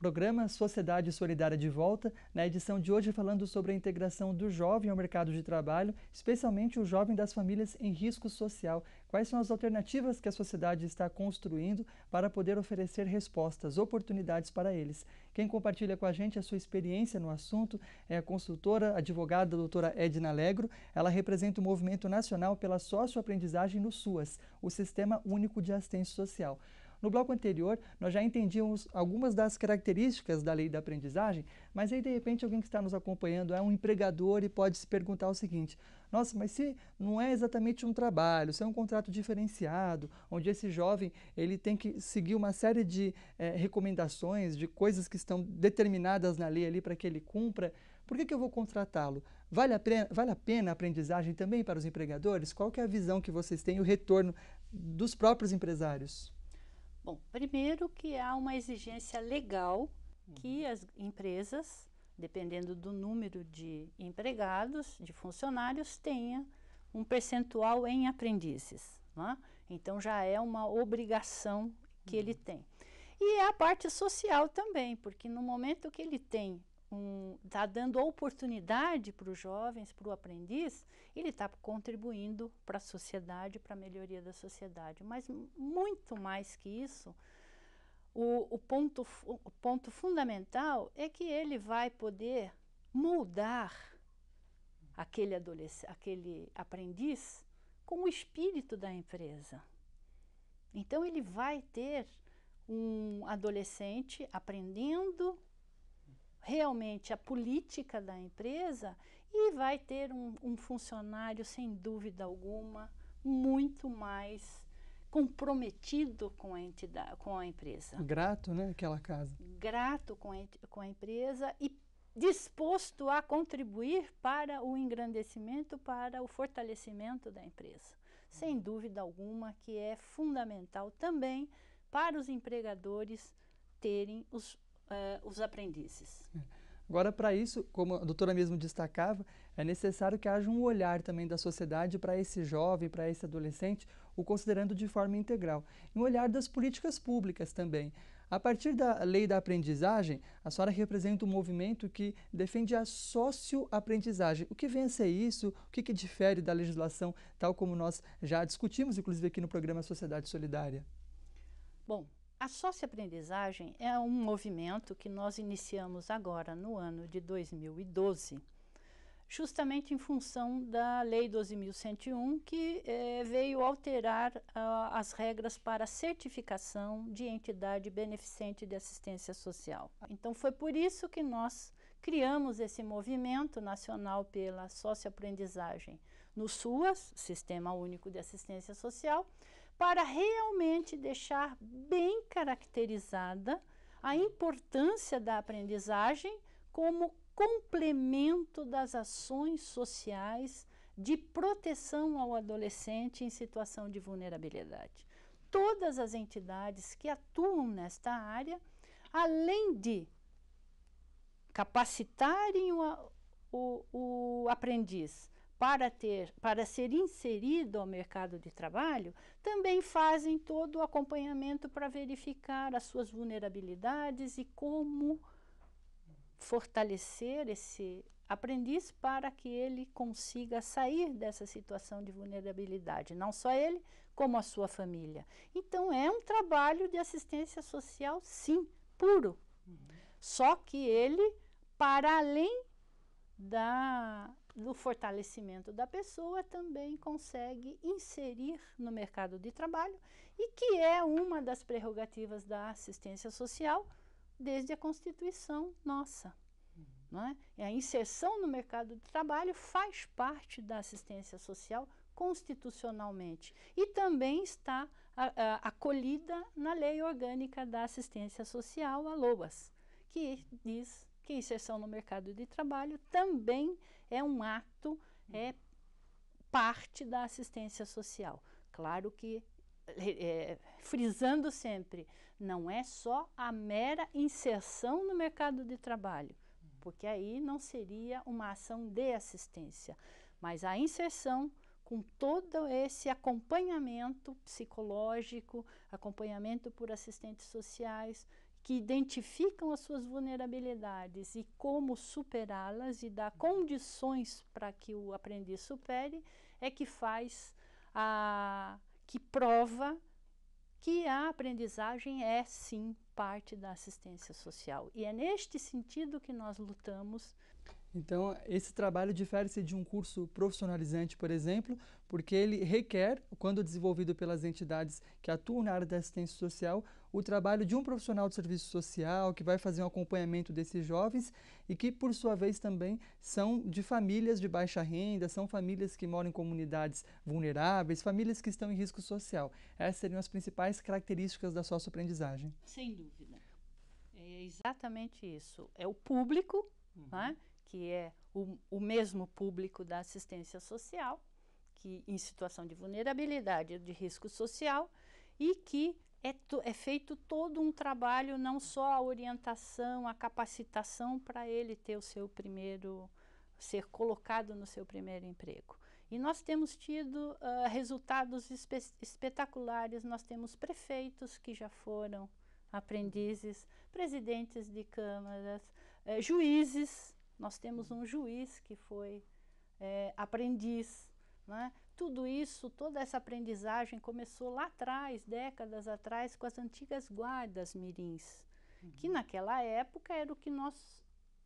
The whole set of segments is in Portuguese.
programa Sociedade Solidária de Volta, na edição de hoje falando sobre a integração do jovem ao mercado de trabalho, especialmente o jovem das famílias em risco social. Quais são as alternativas que a sociedade está construindo para poder oferecer respostas, oportunidades para eles? Quem compartilha com a gente a sua experiência no assunto é a consultora, advogada, doutora Edna Alegro. Ela representa o Movimento Nacional pela Socioaprendizagem no SUAS, o Sistema Único de Assistência Social. No bloco anterior, nós já entendíamos algumas das características da lei da aprendizagem, mas aí de repente alguém que está nos acompanhando é um empregador e pode se perguntar o seguinte: nossa, mas se não é exatamente um trabalho, se é um contrato diferenciado, onde esse jovem ele tem que seguir uma série de eh, recomendações, de coisas que estão determinadas na lei ali para que ele cumpra, por que, que eu vou contratá-lo? Vale a, pena, vale a pena a aprendizagem também para os empregadores? Qual que é a visão que vocês têm, o retorno dos próprios empresários? Bom, primeiro que há uma exigência legal que uhum. as empresas, dependendo do número de empregados, de funcionários, tenha um percentual em aprendizes. É? Então já é uma obrigação que uhum. ele tem. E é a parte social também, porque no momento que ele tem um, tá dando oportunidade para os jovens, para o aprendiz, ele está contribuindo para a sociedade, para a melhoria da sociedade. Mas muito mais que isso, o, o, ponto, o ponto fundamental é que ele vai poder moldar aquele, aquele aprendiz com o espírito da empresa. Então ele vai ter um adolescente aprendendo realmente a política da empresa e vai ter um, um funcionário, sem dúvida alguma, muito mais comprometido com a entidade, com a empresa. Grato, né, aquela casa. Grato com a, com a empresa e disposto a contribuir para o engrandecimento, para o fortalecimento da empresa. Sem dúvida alguma que é fundamental também para os empregadores terem os uh, os aprendizes. Agora, para isso, como a doutora mesmo destacava, é necessário que haja um olhar também da sociedade para esse jovem, para esse adolescente, o considerando de forma integral. um olhar das políticas públicas também. A partir da lei da aprendizagem, a senhora representa um movimento que defende a socioaprendizagem. O que vem a ser isso? O que, que difere da legislação, tal como nós já discutimos, inclusive aqui no programa Sociedade Solidária? Bom, a socioaprendizagem é um movimento que nós iniciamos agora no ano de 2012, justamente em função da Lei 12.101, que eh, veio alterar ah, as regras para certificação de entidade beneficente de assistência social. Então, foi por isso que nós criamos esse movimento nacional pela socioaprendizagem no SUAS, Sistema Único de Assistência Social, para realmente deixar bem caracterizada a importância da aprendizagem como complemento das ações sociais de proteção ao adolescente em situação de vulnerabilidade. Todas as entidades que atuam nesta área, além de capacitarem o, o, o aprendiz para, ter, para ser inserido ao mercado de trabalho, também fazem todo o acompanhamento para verificar as suas vulnerabilidades e como fortalecer esse aprendiz para que ele consiga sair dessa situação de vulnerabilidade, não só ele, como a sua família. Então é um trabalho de assistência social, sim, puro. Uhum. Só que ele, para além da do fortalecimento da pessoa também consegue inserir no mercado de trabalho e que é uma das prerrogativas da assistência social desde a Constituição nossa. Uhum. Não é? E a inserção no mercado de trabalho faz parte da assistência social constitucionalmente e também está a, a, acolhida na Lei Orgânica da Assistência Social, a LOAS, que diz que inserção no mercado de trabalho também é um ato, hum. é parte da assistência social. Claro que é, frisando sempre, não é só a mera inserção no mercado de trabalho, porque aí não seria uma ação de assistência, mas a inserção com todo esse acompanhamento psicológico, acompanhamento por assistentes sociais que identificam as suas vulnerabilidades e como superá-las e dar condições para que o aprendiz supere, é que faz a que prova que a aprendizagem é sim parte da assistência social. E é neste sentido que nós lutamos. Então, esse trabalho difere-se de um curso profissionalizante, por exemplo, porque ele requer, quando desenvolvido pelas entidades que atuam na área da assistência social, o trabalho de um profissional de serviço social que vai fazer um acompanhamento desses jovens e que, por sua vez, também são de famílias de baixa renda, são famílias que moram em comunidades vulneráveis, famílias que estão em risco social. Essas seriam as principais características da socioaprendizagem. Sem dúvida. É exatamente isso. É o público, uhum. né, que é o, o mesmo público da assistência social, que em situação de vulnerabilidade, de risco social, e que é, to, é feito todo um trabalho, não só a orientação, a capacitação para ele ter o seu primeiro ser colocado no seu primeiro emprego. E nós temos tido uh, resultados espe espetaculares, nós temos prefeitos que já foram aprendizes, presidentes de câmaras, eh, juízes, nós temos um juiz que foi eh, aprendiz né? Tudo isso, toda essa aprendizagem começou lá atrás, décadas atrás, com as antigas guardas mirins, uhum. que naquela época era o que nós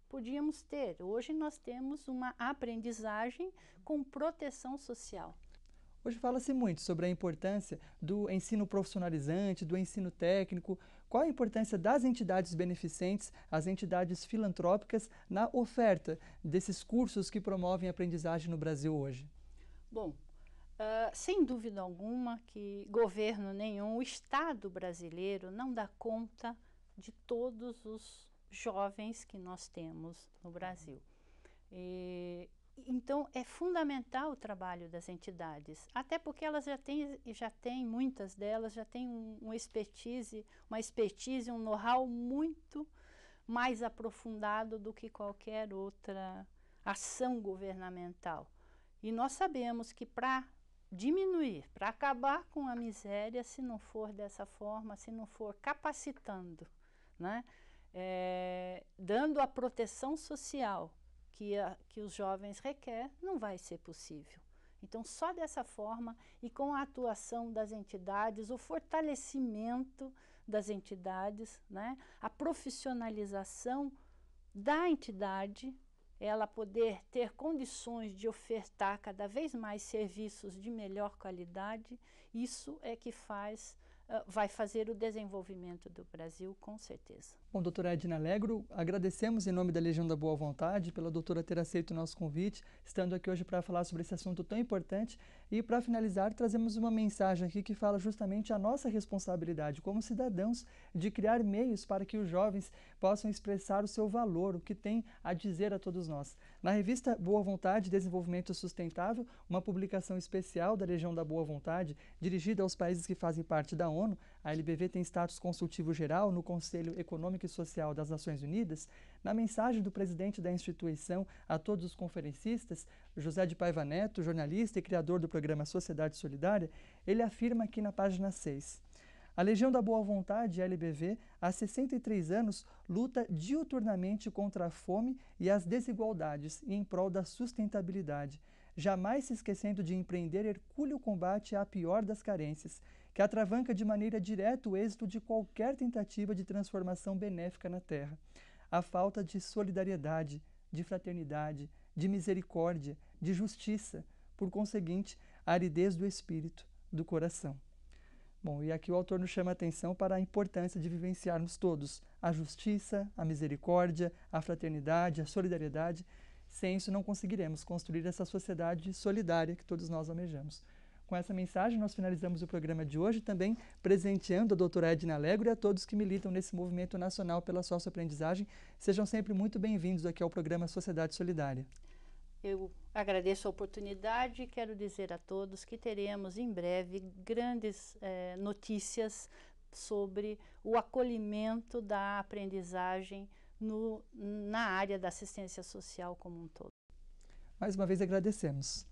podíamos ter. Hoje nós temos uma aprendizagem com proteção social. Hoje fala-se muito sobre a importância do ensino profissionalizante, do ensino técnico. Qual a importância das entidades beneficentes, as entidades filantrópicas, na oferta desses cursos que promovem a aprendizagem no Brasil hoje? Bom, uh, sem dúvida alguma que governo nenhum, o Estado brasileiro não dá conta de todos os jovens que nós temos no Brasil. E, então, é fundamental o trabalho das entidades, até porque elas já têm, já têm muitas delas, já têm um, um expertise, uma expertise, um know-how muito mais aprofundado do que qualquer outra ação governamental. E nós sabemos que para diminuir, para acabar com a miséria, se não for dessa forma, se não for capacitando, né? É, dando a proteção social que, a, que os jovens requer, não vai ser possível. Então, só dessa forma e com a atuação das entidades, o fortalecimento das entidades, né, a profissionalização da entidade ela poder ter condições de ofertar cada vez mais serviços de melhor qualidade, isso é que faz vai fazer o desenvolvimento do Brasil, com certeza. Bom, doutora Edna Alegro, agradecemos em nome da Legião da Boa Vontade pela doutora ter aceito o nosso convite, estando aqui hoje para falar sobre esse assunto tão importante. E para finalizar, trazemos uma mensagem aqui que fala justamente a nossa responsabilidade como cidadãos de criar meios para que os jovens possam expressar o seu valor, o que tem a dizer a todos nós. Na revista Boa Vontade Desenvolvimento Sustentável, uma publicação especial da Legião da Boa Vontade, dirigida aos países que fazem parte da ONU, a LBV tem status consultivo geral no Conselho Econômico e Social das Nações Unidas, na mensagem do presidente da instituição a todos os conferencistas, José de Paiva Neto, jornalista e criador do programa Sociedade Solidária, ele afirma aqui na página 6. A Legião da Boa Vontade, LBV, há 63 anos luta diuturnamente contra a fome e as desigualdades e em prol da sustentabilidade, jamais se esquecendo de empreender hercúleo combate à pior das carências, que atravanca de maneira direta o êxito de qualquer tentativa de transformação benéfica na Terra. A falta de solidariedade, de fraternidade, de misericórdia, de justiça, por conseguinte, a aridez do espírito, do coração. Bom, e aqui o autor nos chama a atenção para a importância de vivenciarmos todos a justiça, a misericórdia, a fraternidade, a solidariedade. Sem isso, não conseguiremos construir essa sociedade solidária que todos nós almejamos. Com essa mensagem, nós finalizamos o programa de hoje, também presenteando a doutora Edna Alegre e a todos que militam nesse movimento nacional pela socioaprendizagem. Sejam sempre muito bem-vindos aqui ao programa Sociedade Solidária. Eu agradeço a oportunidade e quero dizer a todos que teremos em breve grandes eh, notícias sobre o acolhimento da aprendizagem no, na área da assistência social como um todo. Mais uma vez agradecemos.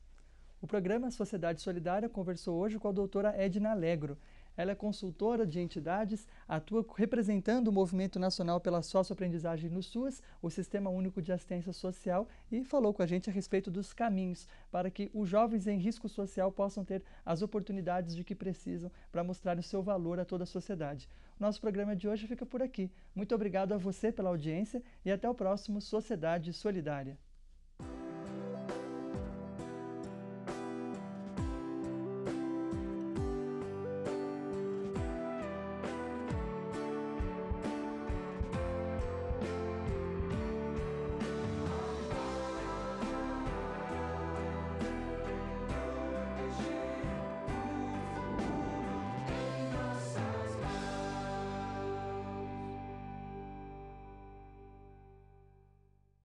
O programa Sociedade Solidária conversou hoje com a doutora Edna Alegro. Ela é consultora de entidades, atua representando o Movimento Nacional pela Socioaprendizagem no SUS, o Sistema Único de Assistência Social, e falou com a gente a respeito dos caminhos para que os jovens em risco social possam ter as oportunidades de que precisam para mostrar o seu valor a toda a sociedade. Nosso programa de hoje fica por aqui. Muito obrigado a você pela audiência e até o próximo Sociedade Solidária.